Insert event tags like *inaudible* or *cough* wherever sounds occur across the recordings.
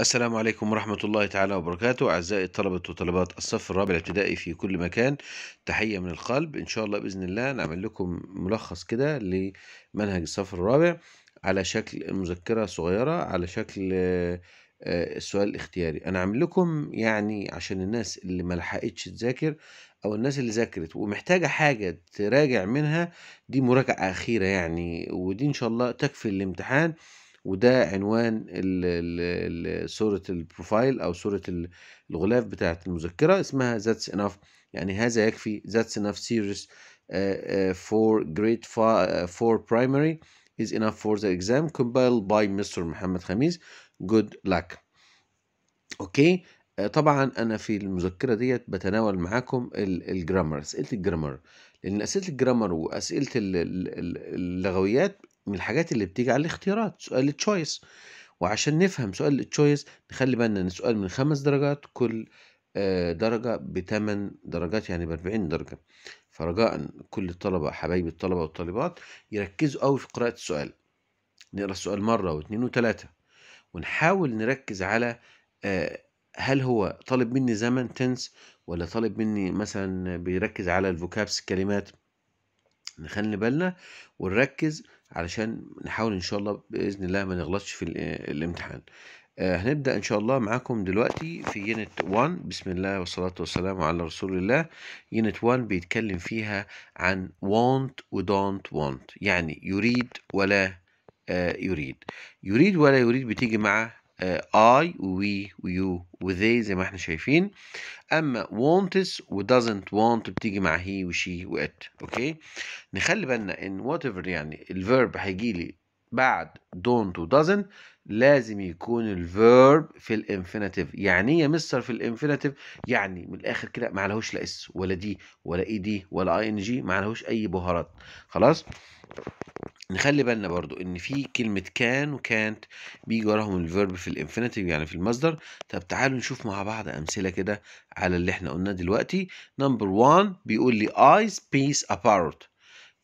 السلام عليكم ورحمة الله تعالى وبركاته أعزائي الطلبة وطلبات الصف الرابع الابتدائي في كل مكان تحية من القلب إن شاء الله بإذن الله نعمل لكم ملخص كده لمنهج الصف الرابع على شكل مذكرة صغيرة على شكل السؤال آه، آه، الاختياري أنا أعمل لكم يعني عشان الناس اللي ما لحقتش تذاكر أو الناس اللي ذاكرت ومحتاجة حاجة تراجع منها دي مراجعة أخيرة يعني ودي إن شاء الله تكفي الامتحان وده عنوان صورة البروفايل أو صورة الغلاف بتاعة المذكرة اسمها that's enough يعني هذا يكفي that's enough series for grade for primary is enough for the exam compiled by Mr. محمد خميس good luck اوكي طبعا انا في المذكره ديت بتناول معاكم الجرامر اسئله الجرامر لان اسئله الجرامر واسئله اللغويات من الحاجات اللي بتيجي على الاختيارات سؤال التشويس وعشان نفهم سؤال التشويس نخلي بالنا ان السؤال من خمس درجات كل آه، درجة بثمان درجات يعني بأربعين درجة فرجاء كل الطلبة حبايب الطلبة والطالبات يركزوا قوي في قراءة السؤال نقرأ السؤال مرة واثنين وثلاثة ونحاول نركز على آه، هل هو طالب مني زمن تنس ولا طالب مني مثلا بيركز على الفوكابس الكلمات نخلي بالنا ونركز علشان نحاول ان شاء الله باذن الله ما نغلطش في آه، الامتحان آه، هنبدا ان شاء الله معاكم دلوقتي في يونت 1 بسم الله والصلاه والسلام على رسول الله يونت 1 بيتكلم فيها عن want ودونت want يعني يريد ولا آه، يريد يريد ولا يريد بتيجي مع آه، اي وي ويو وذي زي ما احنا شايفين اما wants ودازنت want بتيجي مع هي وشي وات اوكي نخلي بالنا ان whatever يعني الverb هيجي لي بعد don't doesn't لازم يكون الverb في الانفينيتيف يعني ايه يا مستر في الانفينيتيف يعني من الاخر كده ما عليهوش لا اس ولا دي ولا اي e دي ولا اي ان جي ما عليهوش اي بهارات خلاص نخلي بالنا برضو ان في كلمة كان وكانت بيجي وراهم الفيرب في الانفينيتيف يعني في المصدر طب تعالوا نشوف مع بعض امثلة كده على اللي احنا قلناه دلوقتي نمبر 1 بيقول لي ايز بيس apart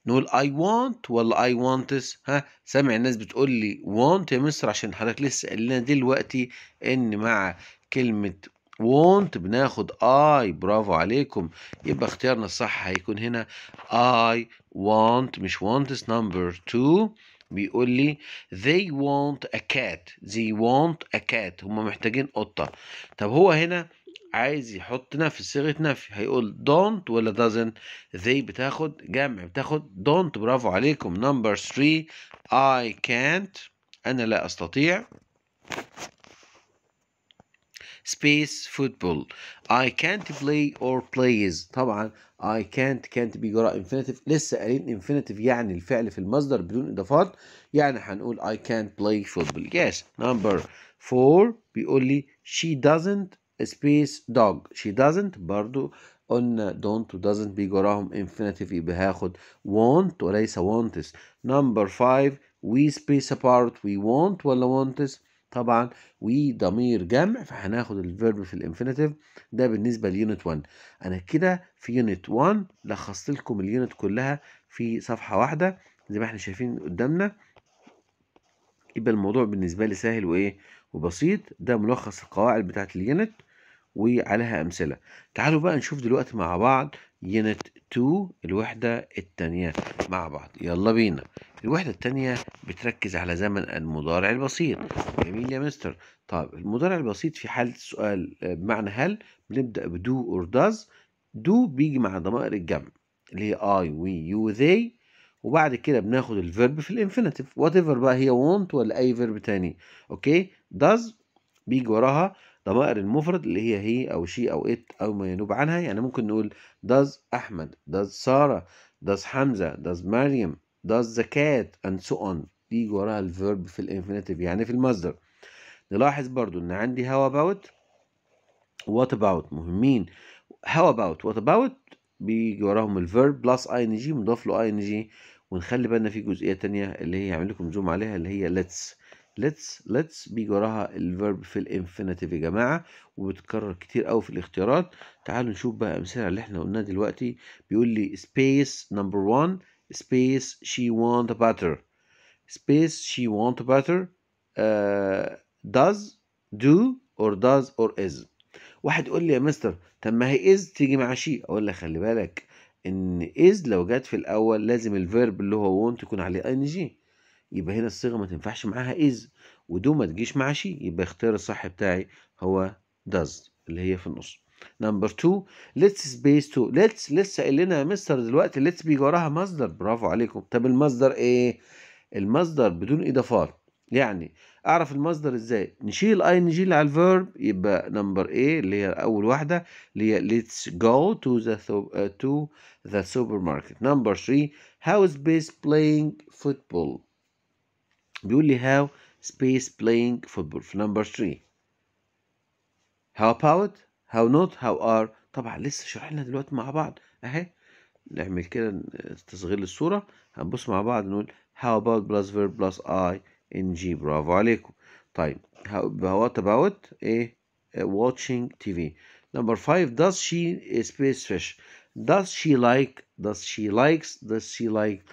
نقول I want ولا I want ها سامع الناس بتقول لي want يا مصر عشان حضرتك لسه قال لنا دلوقتي ان مع كلمة won't بناخد I برافو عليكم يبقى اختيارنا الصح هيكون هنا I want مش want is number 2 بيقول لي they want a cat they want a cat هم محتاجين قطة طب هو هنا عايز يحط نفي صيغة نفي هيقول don't ولا doesn't they بتاخد جمع بتاخد don't برافو عليكم number 3 I can't أنا لا أستطيع space football I can't play or plays طبعا I can't can't بيجرى infinitive لسه قايلين infinitive يعني الفعل في المصدر بدون اضافات يعني هنقول I can't play football yes number four بيقول لي she doesn't space dog she doesn't برضو قلنا don't و doesn't بيجي infinitive يبقى هاخد want وليس wants number five we space apart we want ولا wants طبعا وضمير جمع فهناخد الفيرب في الانفينيتيف ده بالنسبه ليونت 1 انا كده في يونت 1 لخصت لكم اليونت كلها في صفحه واحده زي ما احنا شايفين قدامنا يبقى الموضوع بالنسبه لي سهل وايه وبسيط ده ملخص القواعد بتاعه اليونت وعليها امثله تعالوا بقى نشوف دلوقتي مع بعض يونت 2 الوحده الثانيه مع بعض يلا بينا الوحدة التانية بتركز على زمن المضارع البسيط جميل يا مستر طب المضارع البسيط في حالة السؤال آه، بمعنى هل بنبدأ بدو اور داز دو بيجي مع ضمائر الجمع اللي هي اي وي يو ذي وبعد كده بناخد الفيرب في الانفينيتيف وات ايفر بقى هي وونت ولا اي فيرب تاني اوكي داز بيجي وراها ضمائر المفرد اللي هي هي او شي او ات او ما ينوب عنها يعني ممكن نقول داز احمد داز ساره داز حمزه داز مريم does the cat and so on بيجي وراها الفيرب في الانفينيتيف يعني في المصدر نلاحظ برضو ان عندي how about what about مهمين how about what about بيجي وراهم الفيرب بلس اي ان جي مضاف له اي ان جي ونخلي بالنا في جزئيه ثانيه اللي هي هعمل لكم زوم عليها اللي هي let's let's let's بيجي وراها الفيرب في الانفينيتيف يا جماعه وبتتكرر كتير قوي في الاختيارات تعالوا نشوف بقى امثله اللي احنا قلناها دلوقتي بيقول لي space number 1 space she want butter space she want butter uh, does do or does or is واحد يقول لي يا مستر طب ما هي is تيجي مع شي اقول له خلي بالك ان is لو جت في الاول لازم الفيرب اللي هو want يكون عليه ان جي يبقى هنا الصيغه ما تنفعش معاها is ودو ما تجيش مع شي يبقى اختيار الصح بتاعي هو does اللي هي في النص نمبر 2 ليتس سبيس تو ليتس لسه قايل لنا يا مستر دلوقتي ليتس بيجي وراها مصدر برافو عليكم طب المصدر ايه؟ المصدر بدون اضافات يعني اعرف المصدر ازاي نشيل اي ان جي على الفيرب يبقى نمبر ايه اللي هي اول واحده اللي هي ليتس جو تو ذا تو ذا سوبر ماركت نمبر 3 هاو سبيس بلاينج فوتبول بيقول لي هاو سبيس بلاينج فوتبول في نمبر 3 هاو اباوت هاو نوت هاو ار طبعا لسه شرحنا دلوقتي مع بعض اهي نعمل كده تصغير للصورة هنبص مع بعض نقول how about بلس verb بلس اي ان جي برافو عليكم طيب وات اباوت ايه ايه تي في نمبر 5 does she space fish does she like does she لايكس does she like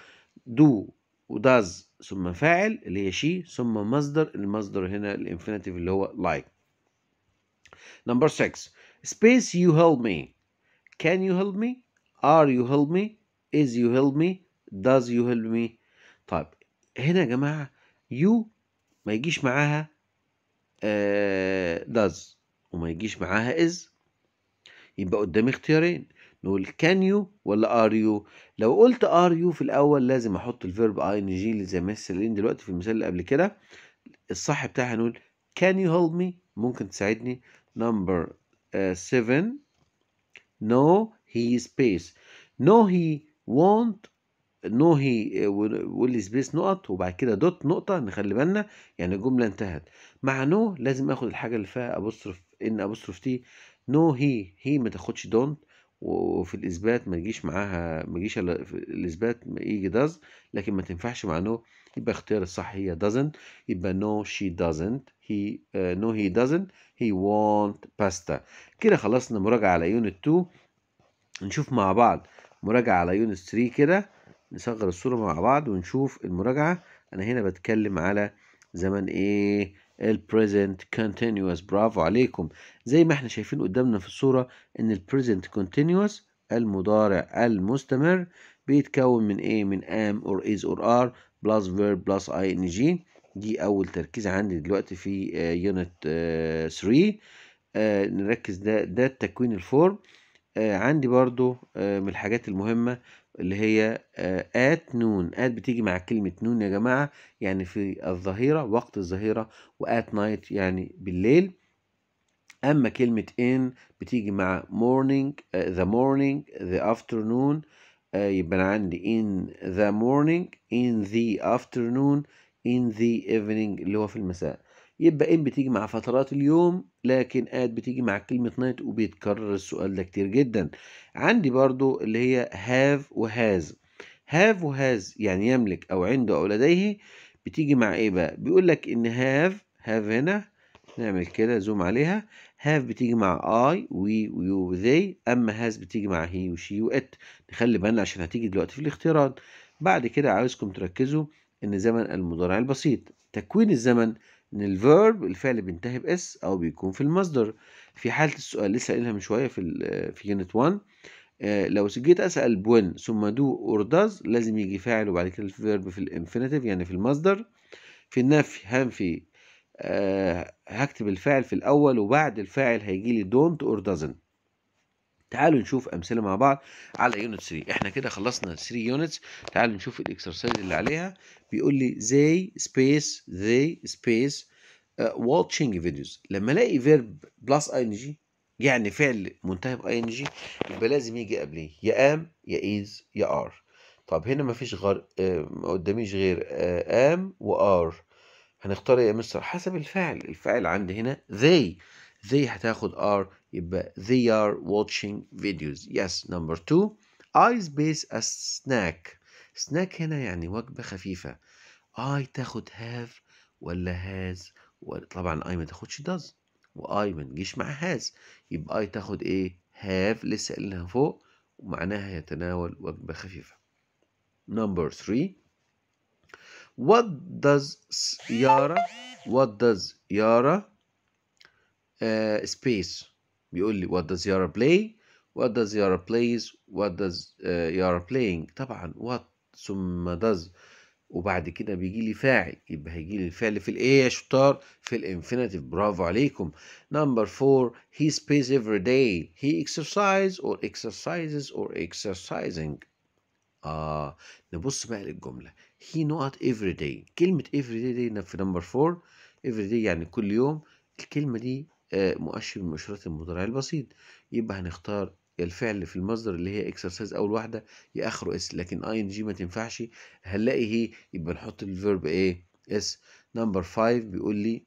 do وداز ثم فاعل اللي هي she ثم مصدر المصدر هنا الانفينيتيف اللي هو like نمبر 6 space you help me can you help me are you help me is you help me does you help me طيب هنا يا جماعة you ما يجيش معاها uh, does وما يجيش معاها is يبقى قدامي اختيارين نقول كان يو ولا ار يو لو قلت ار يو في الاول لازم احط الفيرب اي ان جي اللي زي مثلين دلوقتي في المثال اللي قبل كده الصح بتاعها نقول كان يو هيلب مي ممكن تساعدني نمبر 7 uh, no he space no he won't نو هي واللي سبيس نقط وبعد كده دوت نقطة نخلي بالنا يعني الجملة انتهت مع نو لازم اخد الحاجة اللي فيها ابوستروف ان ابوستروف تي نو هي هي ما تاخدش دونت وفي الاثبات ما تجيش معاها ما تجيش الاثبات يجي داز لكن ما تنفعش مع نو يبقى اختيار الصح هي doesn't يبقى no she doesn't he uh, no he doesn't he want pasta كده خلصنا مراجعة على unit 2 نشوف مع بعض مراجعة على unit 3 كده نصغر الصورة مع بعض ونشوف المراجعة أنا هنا بتكلم على زمن إيه ال present continuous برافو عليكم زي ما احنا شايفين قدامنا في الصورة إن ال present continuous المضارع المستمر بيتكون من ايه من am or is or are بلس فيرب بلس اي ان جي دي اول تركيز عندي دلوقتي في يونت آه، 3 آه، آه، نركز ده ده التكوين الفورم عندي برضو من الحاجات المهمه اللي هي ات نون ات بتيجي مع كلمة نون يا جماعة يعني في الظهيرة وقت الظهيرة وات نايت يعني بالليل أما كلمة ان بتيجي مع morning ذا morning ذا afternoon يبقى أنا عندي in the morning in the afternoon in the evening اللي هو في المساء يبقى ان بتيجي مع فترات اليوم لكن اد بتيجي مع كلمة نايت وبيتكرر السؤال ده كتير جدا عندي برضو اللي هي have و has have و has يعني يملك او عنده او لديه بتيجي مع ايه بقى بيقول لك ان have have هنا نعمل كده زوم عليها هاف بتيجي مع اي وي ويو وذي اما هاز بتيجي مع هي وشي وات نخلي بالنا عشان هتيجي دلوقتي في الاختيارات بعد كده عاوزكم تركزوا ان زمن المضارع البسيط تكوين الزمن ان الفيرب الفعل بينتهي باس او بيكون في المصدر في حاله السؤال لسه قايلها من شويه في في يونت 1 آه، لو جيت اسال بون ثم دو اور داز لازم يجي فاعل وبعد كده الفيرب في الانفينيتيف يعني في المصدر في النفي هنفي آه، هكتب الفاعل في الأول وبعد الفاعل هيجي لي don't or doesn't تعالوا نشوف أمثلة مع بعض على يونت 3 احنا كده خلصنا 3 يونتس تعالوا نشوف الإكسرسايز اللي عليها بيقول لي they space they space uh, watching videos لما الاقي verb بلس ing يعني فعل منتهى ب ing يبقى لازم يجي قبليه يا ام يا is يا are طب هنا مفيش غير آه ما قداميش غير آه ام وار هنختار ايه يا مستر حسب الفعل الفعل عندي هنا they they هتاخد are يبقى they are watching videos yes number two I space a snack snack هنا يعني وجبة خفيفة I تاخد have ولا has طبعا I ما تاخدش does و I ما تجيش مع has يبقى I تاخد ايه have لسه قلناها فوق ومعناها يتناول وجبة خفيفة number three What does Yara What does Yara uh, space بيقول لي what does Yara play what does Yara plays what does uh, Yara playing طبعا what ثم does وبعد كده بيجي لي فاعل يبقى هيجي لي الفعل في الايه يا شطار في الانفينيتيف برافو عليكم نمبر 4 he space every day he exercise or exercises or exercising اه نبص بقى للجمله هي نقط افري داي كلمة افري داي دي في نمبر 4 افري داي يعني كل يوم الكلمة دي آه، مؤشر من مؤشرات المضارع البسيط يبقى هنختار الفعل في المصدر اللي هي اكسرسايز اول واحده يا اخره اس لكن اي ان جي ما تنفعش هنلاقي هي ايه؟ يبقى نحط الفيرب ايه اس نمبر 5 بيقول لي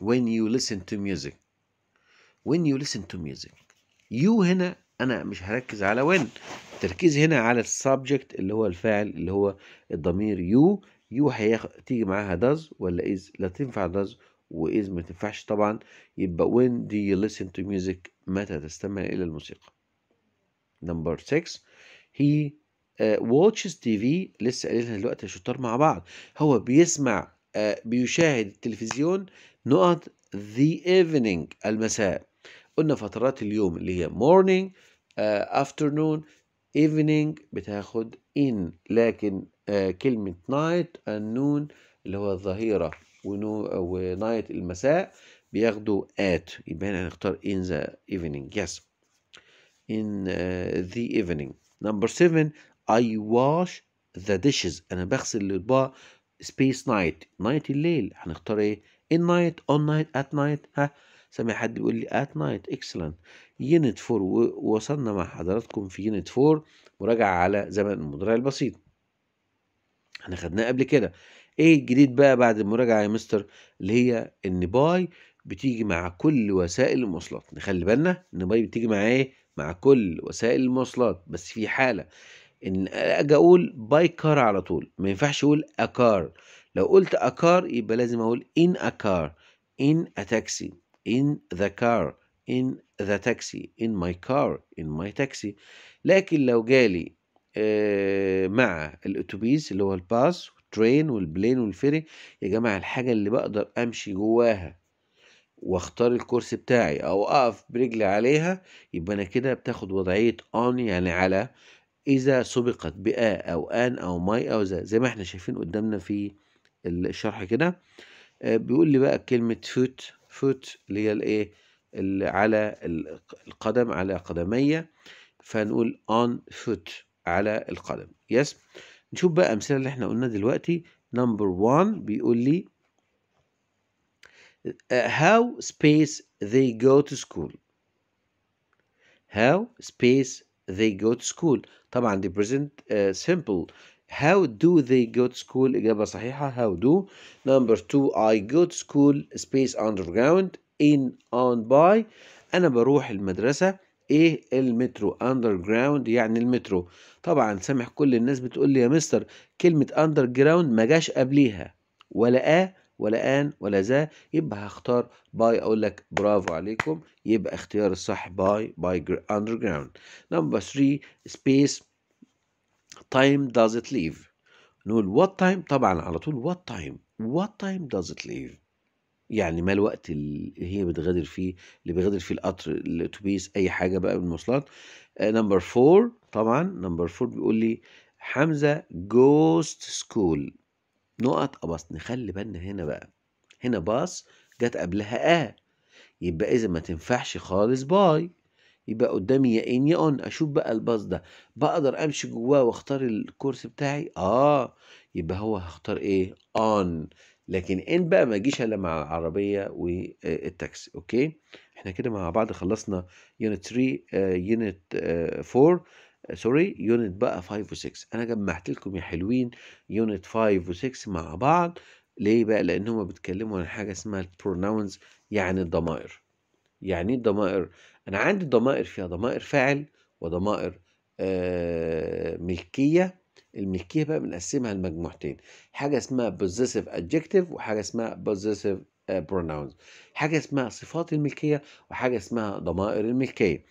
when you listen to music when you listen to music you هنا انا مش هركز على وين التركيز هنا على السبجكت اللي هو الفاعل اللي هو الضمير يو يو هياخد تيجي معاها داز ولا از لا تنفع داز واذ ما تنفعش طبعا يبقى when do you listen to music متى تستمع الى الموسيقى نمبر 6 هي واتشز تي في لسه قايلها دلوقتي الشطار مع بعض هو بيسمع uh, بيشاهد التلفزيون نقط the evening المساء قلنا فترات اليوم اللي هي morning afternoon evening بتاخد in لكن كلمة night and noon اللي هو الظهيرة ونايت المساء بياخدوا at يبقى هنا هنختار in the evening yes in the evening number seven I wash the dishes أنا بغسل الأطباق space night night الليل هنختار إيه in night on night at night ها سامع حد بيقول لي at night excellent يونت 4 ووصلنا مع حضراتكم في يونت 4 مراجعة على زمن المضارع البسيط احنا خدناه قبل كده ايه الجديد بقى بعد المراجعة يا مستر اللي هي ان باي بتيجي مع كل وسائل المواصلات نخلي بالنا ان باي بتيجي مع ايه مع كل وسائل المواصلات بس في حالة ان اجي اقول باي كار على طول ما ينفعش اقول اكار لو قلت اكار يبقى لازم اقول ان اكار ان in a taxi in the car ذا تاكسي ان ماي كار ان ماي تاكسي لكن لو جالي آه، مع الاتوبيس اللي هو الباص والترين والبلين والفيري يا جماعه الحاجه اللي بقدر امشي جواها واختار الكرسي بتاعي او اقف برجلي عليها يبقى انا كده بتاخد وضعيه اون يعني على اذا سبقت بآ او ان او ماي او ذا زي ما احنا شايفين قدامنا في الشرح كده آه، بيقول لي بقى كلمه فوت فوت اللي هي الايه على القدم على قدمي فنقول on foot على القدم يس yes. نشوف بقى امثله اللي احنا قلنا دلوقتي نمبر 1 بيقول لي how space they go to school how space they go to school طبعا the present uh, simple how do they go to school إجابة صحيحة how do number two I go to school space underground in on by انا بروح المدرسه ايه المترو اندر جراوند يعني المترو طبعا سامح كل الناس بتقول لي يا مستر كلمه اندر جراوند ما جاش قبليها ولا اه ولا ان ولا ذا يبقى هختار باي اقول لك برافو عليكم يبقى اختيار الصح باي باي اندر جراوند نمبر 3 سبيس تايم داز ات ليف نقول وات تايم طبعا على طول وات تايم وات تايم داز ات ليف يعني ما الوقت اللي هي بتغادر فيه اللي بيغادر فيه القطر الاتوبيس اي حاجه بقى من المواصلات نمبر آه، فور طبعا نمبر فور بيقول لي حمزه جوست سكول نقط اباص نخلي بالنا هنا بقى هنا باص جت قبلها اه يبقى اذا ما تنفعش خالص باي يبقى قدامي يا ان يا اون اشوف بقى الباص ده بقدر امشي جواه واختار الكورس بتاعي اه يبقى هو هختار ايه اون لكن ان بقى ما يجيش الا مع العربيه والتاكسي آه، اوكي احنا كده مع بعض خلصنا يونت 3 يونت 4 سوري يونت بقى 5 و6 انا جمعت لكم يا حلوين يونت 5 و6 مع بعض ليه بقى لان هما بيتكلموا عن حاجه اسمها البرونونز يعني الضمائر يعني ايه الضمائر انا عندي ضمائر فيها ضمائر فاعل وضمائر آه ملكيه الملكيه بقى بنقسمها لمجموعتين حاجه اسمها بوزيسيف ادجكتيف وحاجه اسمها بوزيسيف بروناونز آه، حاجه اسمها صفات الملكيه وحاجه اسمها ضمائر الملكيه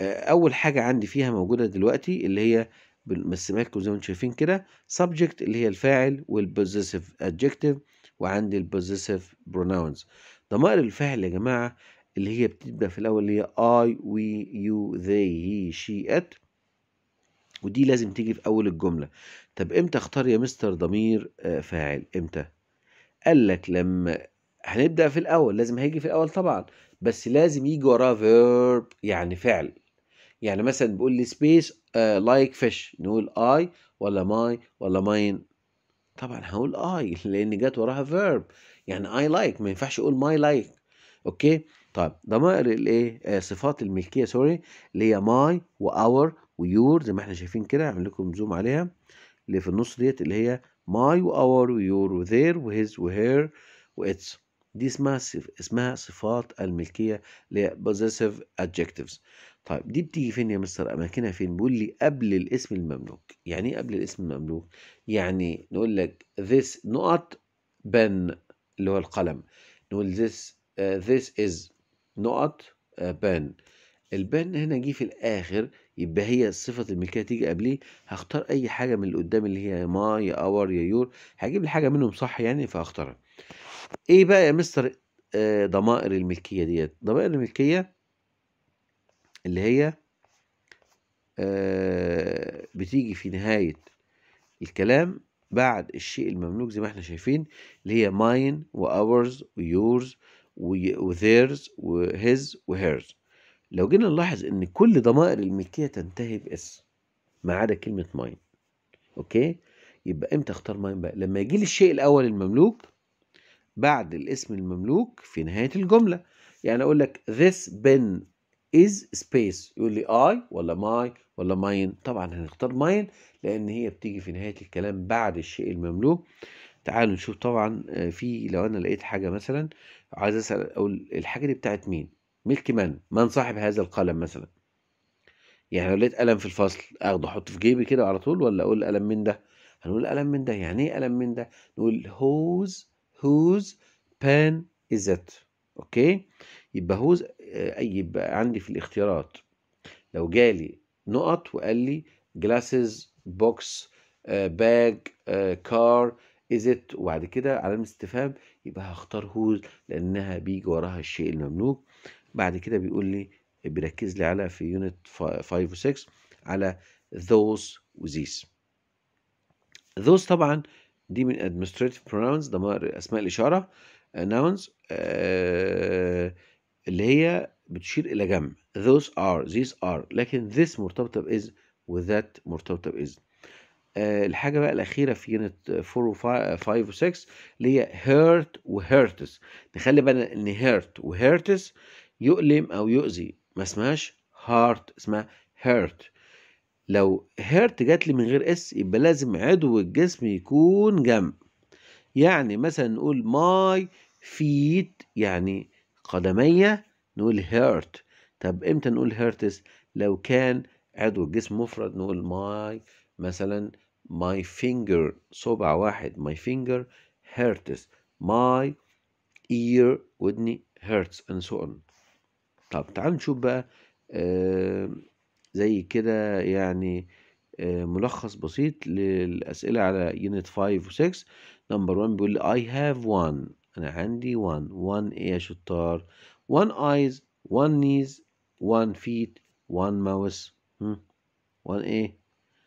آه، اول حاجه عندي فيها موجوده دلوقتي اللي هي بنقسمها لكم زي ما انتم شايفين كده subject اللي هي الفاعل والبوزيسيف adjective وعندي البوزيسيف pronouns ضمائر الفاعل يا جماعه اللي هي بتبدا في الاول اللي هي I we you they he she it ودي لازم تيجي في أول الجملة طب إمتى اختار يا مستر ضمير آه، فاعل إمتى قال لك لما هنبدأ في الأول لازم هيجي في الأول طبعا بس لازم يجي وراه فيرب يعني فعل يعني مثلا بيقول لي سبيس لايك فيش نقول اي ولا ماي ولا ماين طبعا هقول اي *laughs* لان جت وراها فيرب يعني اي لايك like. ما ينفعش اقول ماي لايك like. اوكي طيب ضمائر الايه آه، صفات الملكيه سوري اللي هي ماي واور ويور زي ما احنا شايفين كده هعمل لكم زوم عليها اللي في النص ديت اللي هي ماي واور ويور وذير وهيز وهير واتس دي اسمها صف... اسمها صفات الملكيه اللي هي بوزيسيف ادجكتيفز طيب دي بتيجي فين يا مستر اماكنها فين بيقول لي قبل الاسم المملوك يعني ايه قبل الاسم المملوك يعني نقول لك ذس نقط بن اللي هو القلم نقول ذس ذس از نقط بن uh, البن هنا جه في الاخر يبقى هي صفه الملكيه تيجي قبليه هختار اي حاجه من اللي قدام اللي هي ما يا اور يا يور هجيب لي حاجه منهم صح يعني فهختارها ايه بقى يا مستر آه، ضمائر الملكيه ديت ضمائر الملكيه اللي هي آه، بتيجي في نهايه الكلام بعد الشيء المملوك زي ما احنا شايفين اللي هي ماين واورز ويورز وذيرز وهز وهيرز لو جينا نلاحظ ان كل ضمائر الملكيه تنتهي باس ما عدا كلمه ماين اوكي يبقى امتى اختار ماين بقى لما يجي لي الشيء الاول المملوك بعد الاسم المملوك في نهايه الجمله يعني اقول لك this بن is space يقول لي اي ولا ماي ولا ماين طبعا هنختار ماين لان هي بتيجي في نهايه الكلام بعد الشيء المملوك تعالوا نشوف طبعا آه، في لو انا لقيت حاجه مثلا عايز اسال اقول الحاجه دي بتاعت مين ملك من من صاحب هذا القلم مثلا يعني لو لقيت قلم في الفصل اخده احطه في جيبي كده على طول ولا اقول قلم من ده هنقول قلم من ده يعني ايه قلم من ده نقول هوز هوز بان از ات اوكي يبقى هوز اي آه، يبقى عندي في الاختيارات لو جالي نقط وقال لي جلاسز بوكس باج كار از ات وبعد كده علامه استفهام يبقى هختار هوز لانها بيجي وراها الشيء المملوك بعد كده بيقول لي بيركز لي على في يونت 5 و 6 على ذوز وذيس ذوز طبعا دي من administrative pronouns ده اسماء الاشاره آه، nouns آه، اللي هي بتشير الى جمع those are these are لكن this مرتبطه باذ وذات مرتبطه باذ آه، الحاجه بقى الاخيره في يونت 4 و5 و6 اللي هي هيرت وهيرتس نخلي بالنا ان هيرت وهيرتس يؤلم أو يؤذي ما اسمهاش هارت اسمها هيرت لو هيرت جات لي من غير اس يبقى لازم عضو الجسم يكون جنب يعني مثلا نقول ماي فيت يعني قدمية نقول هيرت طب امتى نقول هيرتس لو كان عضو الجسم مفرد نقول ماي مثلا ماي فينجر صبع واحد ماي فينجر هيرتس ماي ear ودني هيرتس and so on طب تعال نشوف بقى زي كده يعني ملخص بسيط للأسئلة على unit 5 و 6 نمبر 1 بيقول لي I have one أنا عندي one one إيه يا شطار one eyes one knees one feet one mouse one إيه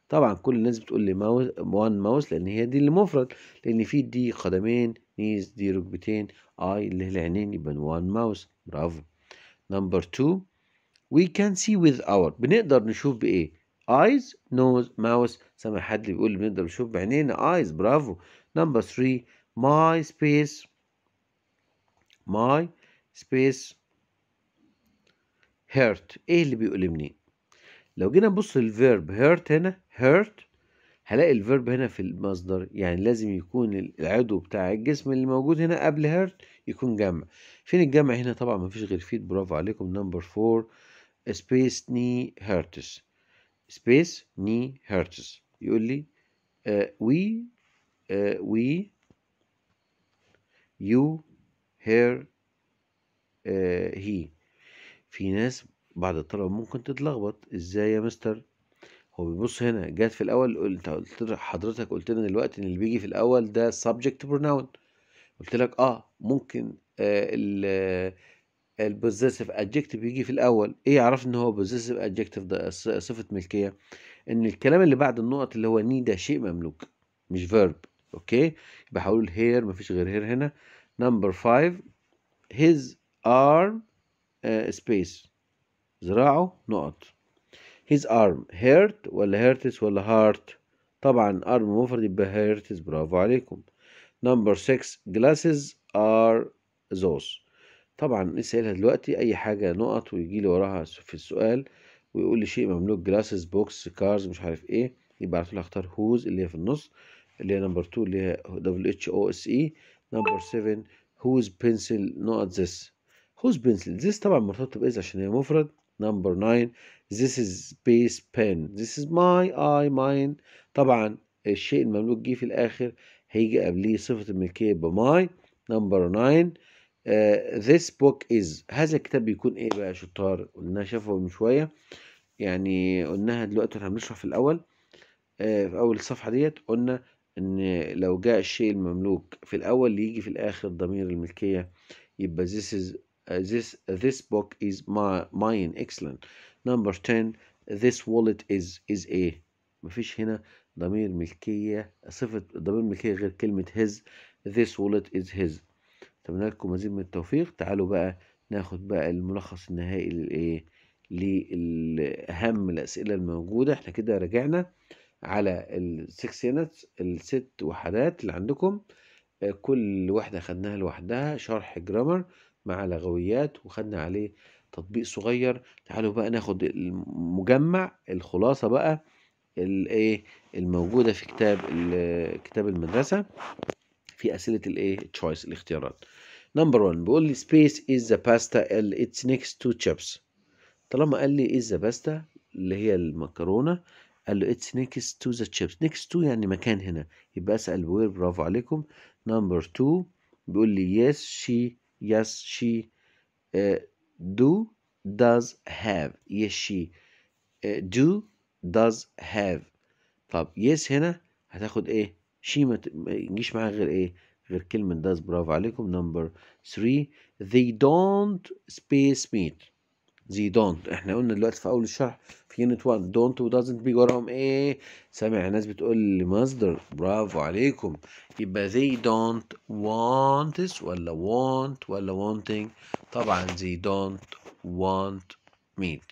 طبعا كل الناس بتقول لي ماوس وان ماوس لان هي دي المفرد لان في دي قدمين نيز دي ركبتين اي اللي هي العينين يبقى وان ماوس برافو Number two, we can see with our بنقدر نشوف بإيه؟ eyes, nose, mouth سامع حد اللي بيقول بنقدر نشوف بعينينا eyes برافو. Number three, my space my space hurt إيه اللي بيؤلمني؟ لو جينا نبص للفيرب hurt هنا hurt هلاقي الفيرب هنا في المصدر يعني لازم يكون العضو بتاع الجسم اللي موجود هنا قبل هيرت يكون جمع فين الجمع هنا طبعا مفيش غير فيت برافو عليكم نمبر 4 سبيس ني هرتز سبيس ني هرتز يقول لي وي وي يو هير هي في ناس بعض الطلبة ممكن تتلخبط ازاي يا مستر هو بيبص هنا جت في الاول انت قلت حضرتك قلت لنا دلوقتي ان اللي بيجي في الاول ده subject pronoun قلت لك اه ممكن آه، ال البوزيسيف ادجكتيف بيجي في الاول ايه يعرف ان هو بوزيسيف ادجكتيف ده صفه ملكيه ان الكلام اللي بعد النقط اللي هو ني ده شيء مملوك مش فيرب اوكي يبقى هقول هير مفيش غير هير هنا نمبر 5 his arm سبيس آه، space ذراعه نقط his arm hurt ولا hurts ولا هارت طبعا arm مفرد يبقى hurts برافو عليكم number 6 glasses are those طبعا نسألها دلوقتي اي حاجة نقط ويجي لي وراها في السؤال ويقول لي شيء مملوك جلاسز بوكس كارز مش عارف ايه يبقى على طول هختار هوز اللي هي في النص اللي هي نمبر 2 اللي هي دبليو اتش او اس نمبر 7 هوز بنسل not this هوز بنسل this طبعا مرتبطه بايز عشان هي مفرد Number 9 This is space pen This is my eye mine طبعا الشيء المملوك جه في الآخر هيجي قبليه صفة الملكية بماي my Number 9 Uh, this book is هذا الكتاب بيكون ايه بقى يا شطار قلناها شافه من شويه يعني قلناها دلوقتي احنا بنشرح في الاول uh, في اول الصفحه ديت قلنا ان لو جاء الشيء المملوك في الاول يجي في الاخر ضمير الملكيه يبقى this is Uh, this uh, this book is my, mine excellent number 10 this wallet is is a مفيش هنا ضمير ملكية صفة ضمير ملكية غير كلمة his this wallet is his أتمنى لكم مزيد من التوفيق تعالوا بقى ناخد بقى الملخص النهائي للإيه لأهم الأسئلة الموجودة احنا كده رجعنا على السكس يونتس الست وحدات اللي عندكم آه، كل واحدة خدناها لوحدها شرح جرامر مع لغويات وخدنا عليه تطبيق صغير تعالوا بقى ناخد المجمع الخلاصة بقى الايه الموجودة في كتاب كتاب المدرسة في أسئلة الايه تشويس الاختيارات نمبر 1 بيقول لي سبيس از ذا باستا اتس نيكست تو تشيبس طالما قال لي از ذا باستا اللي هي المكرونة قال له اتس نيكست تو ذا تشيبس نيكست تو يعني مكان هنا يبقى اسأل وير برافو عليكم نمبر 2 بيقول لي يس شي Yes, she uh, do does have yes she uh, do does have طب yes هنا هتاخد ايه she ما يجيش معاها غير ايه غير كلمة does برافو عليكم number 3 they don't space meet زي دونت احنا قلنا دلوقتي في اول الشرح في يونت 1 دونت ودازنت بيجي وراهم ايه سامع ناس بتقول لي مصدر برافو عليكم يبقى زي دونت وانتس ولا وانت want ولا وانتنج طبعا زي دونت وانت ميت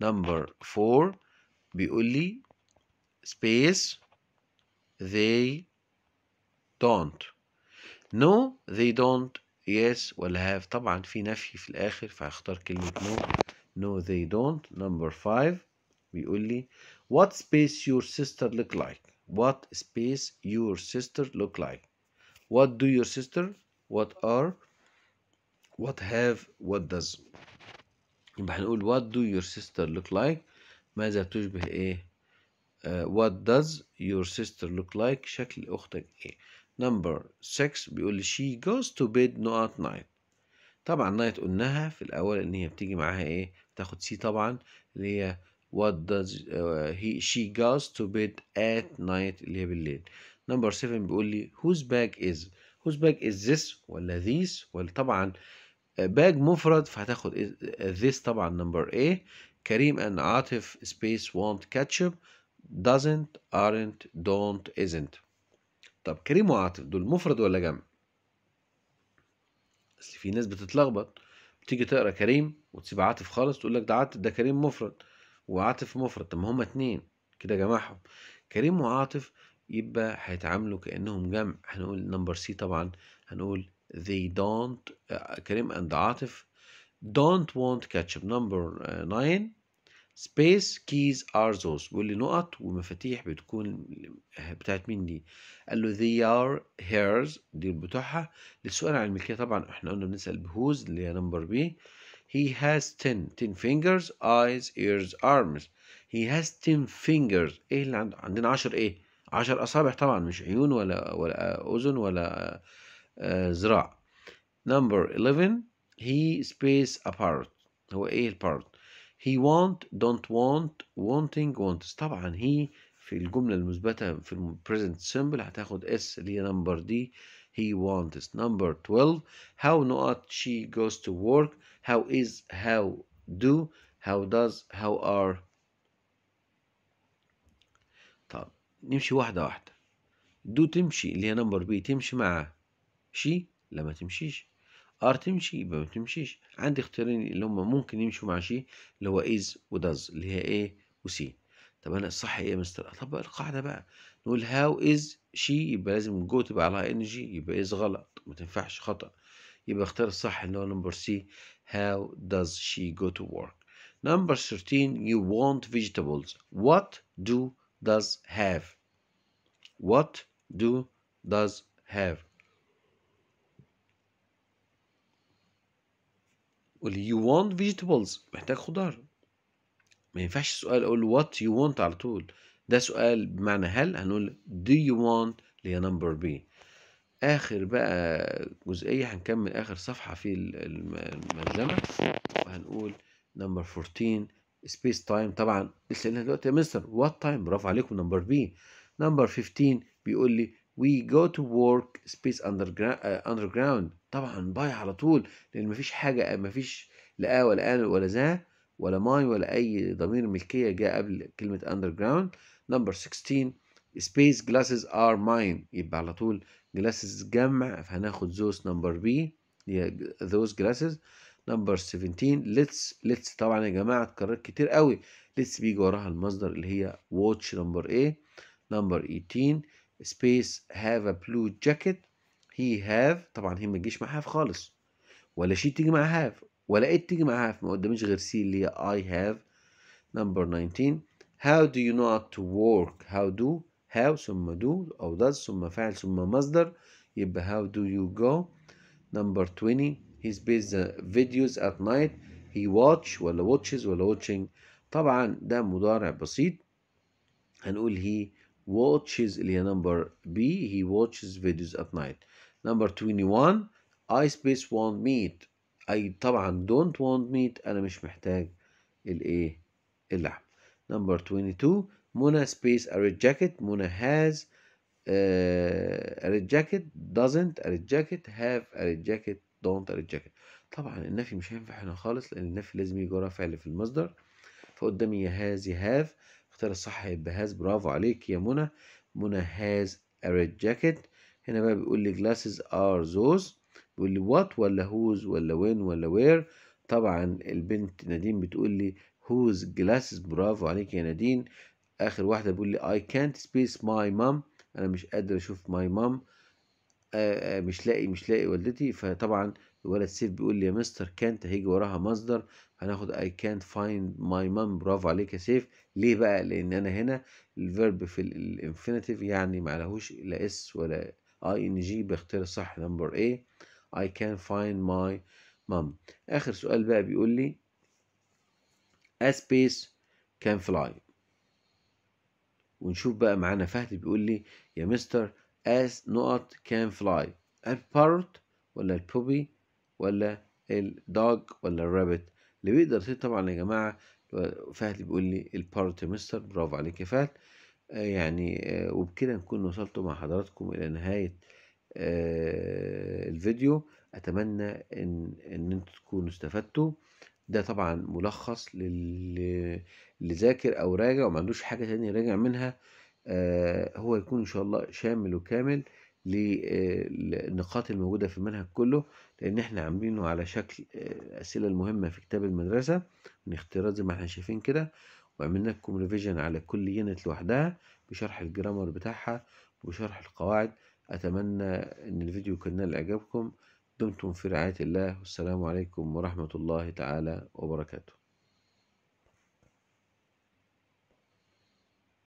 نمبر 4 بيقول لي space they don't no they don't yes ولا have طبعا في نفي في الاخر فهختار كلمه no No, they don't. Number five, we only, what space your sister look like? What space your sister look like? What do your sister? What are? What have? What does? يبقى هنقول what do your sister look like? ماذا تشبه ايه؟ uh, what does your sister look like شكل أختك إيه number 6 بيقول she goes to bed not at night طبعا night قلناها في الأول إن هي بتيجي معاها إيه تاخد سي طبعا اللي هي what does آه، he she goes to bed at night اللي هي بالليل نمبر 7 بيقول لي whose bag is whose bag is this ولا ذيس ولا طبعا باج آه، مفرد فهتاخد آه، this طبعا نمبر A كريم ان عاطف space catch up doesn't aren't don't isn't طب كريم وعاطف دول مفرد ولا جمع؟ اصل في ناس بتتلخبط تيجي تقرا كريم وتسيب عاطف خالص تقول لك ده عاطف ده كريم مفرد وعاطف مفرد طب ما هما اتنين كده جمعهم كريم وعاطف يبقى هيتعاملوا كانهم جمع هنقول نمبر سي طبعا هنقول they don't آه، كريم اند عاطف don't want ketchup number 9 آه، سبيس كيز ار ذوز بيقول لي نقط ومفاتيح بتكون بتاعت مين دي قال له they are hers دي بتوعها للسؤال عن الملكيه طبعا احنا قلنا بنسال بهوز اللي هي نمبر بي he has 10 10 fingers eyes ears arms he has 10 fingers ايه اللي عند... عندنا 10 ايه 10 اصابع طبعا مش عيون ولا ولا اذن ولا آه، ذراع نمبر 11 he space apart هو ايه البارت he want don't want wanting wants طبعا هي في الجملة المثبتة في present simple هتاخد اس اللي هي number دي he wants number 12 how not she goes to work how is how do how does how are طب نمشي واحدة واحدة do تمشي اللي هي number b تمشي مع she لا تمشيش ار تمشي يبقى ما تمشيش عندي اختيارين اللي هما ممكن يمشوا مع شيء اللي هو از وداز اللي هي ايه وسي طب انا الصح ايه يا مستر اطبق القاعده بقى نقول هاو از شي يبقى لازم جو تبقى على ان جي يبقى از غلط ما تنفعش خطا يبقى اختار الصح اللي هو نمبر سي هاو داز شي جو تو ورك نمبر 13 يو وونت فيجيتابلز وات دو داز هاف وات دو داز هاف قول يو you want محتاج خضار ما ينفعش السؤال اقول وات يو want على طول ده سؤال بمعنى هل هنقول دو يو want اللي هي نمبر بي اخر بقى جزئيه هنكمل اخر صفحه في المترجمه وهنقول نمبر 14 سبيس تايم طبعا لسه لنا دلوقتي يا مستر وات تايم برافو عليكم نمبر بي نمبر 15 بيقول لي وي جو تو ورك سبيس اندر جراوند طبعا باي على طول لان مفيش حاجه مفيش لا ولا ان ولا ذا ولا ماي ولا اي ضمير ملكيه جاء قبل كلمه اندر جراوند نمبر 16 سبيس جلاسز ار ماين يبقى على طول جلاسز جمع فهناخد زوس نمبر بي هي ذوز جلاسز نمبر 17 ليتس ليتس طبعا يا جماعه اتكررت كتير قوي ليتس بيجي وراها المصدر اللي هي واتش نمبر ايه نمبر 18 سبيس هاف ا بلو جاكيت هي هاف طبعا هي ما تجيش مع هاف خالص ولا شي تيجي مع هاف ولا ات تيجي مع هاف ما قداميش غير سي اللي هي اي هاف نمبر 19 how do you know to work how do how ثم do أو does ثم فعل ثم مصدر يبقى how do you go number 20 he spaces the videos at night he watch ولا watches ولا watching طبعا ده مضارع بسيط هنقول he watches اللي هي number B he watches videos at night نمبر 21 I space want meat I طبعا don't want meat أنا مش محتاج الإيه اللحم نمبر 22 منى space a red jacket منى has uh, a red jacket doesn't a red jacket have a red jacket don't a red jacket طبعا النفي مش هينفع هنا خالص لأن النفي لازم يجي وراه فعل في المصدر فقدامي يا هاز يا have اختار الصح هيبقى هاز برافو عليك يا منى منى هاز a red jacket هنا بقى بيقول لي جلاسز ار زوز بيقول لي وات ولا هوز ولا وين ولا وير طبعا البنت نادين بتقول لي هوز جلاسز برافو عليك يا نادين اخر واحده بيقول لي اي كانت سبيس ماي مام انا مش قادر اشوف ماي آه، مام آه، مش لاقي مش لاقي والدتي فطبعا الولد سيف بيقول لي يا مستر كانت هيجي وراها مصدر هناخد اي كانت فايند ماي مام برافو عليك يا سيف ليه بقى لان انا هنا الفيرب في الانفينيتيف يعني ما لهوش لا اس ولا اي ان جي بختار صح نمبر A I can find my mom اخر سؤال بقى بيقول لي A space can fly ونشوف بقى معانا فهد بيقول لي يا مستر as نقط can fly البارت ولا البوبي ولا الدوج ولا الرابت اللي بيقدر طبعا يا جماعه فهد بيقول لي البارت يا مستر برافو عليك يا فهد آه، يعني آه، وبكده نكون وصلت مع حضراتكم إلى نهاية آه، الفيديو أتمنى إن, إن أنتوا تكونوا استفدتوا ده طبعا ملخص للي ذاكر أو راجع وما عندوش حاجة تانية راجع منها هو يكون إن شاء الله شامل وكامل للنقاط الموجودة في المنهج كله لأن احنا عاملينه على شكل الأسئلة المهمة في كتاب المدرسة من اختيارات زي ما احنا شايفين كده وعملنا لكم ريفيجن على كل يونت لوحدها بشرح الجرامر بتاعها وبشرح القواعد أتمنى أن الفيديو كان نال إعجابكم دمتم في رعاية الله والسلام عليكم ورحمة الله تعالى وبركاته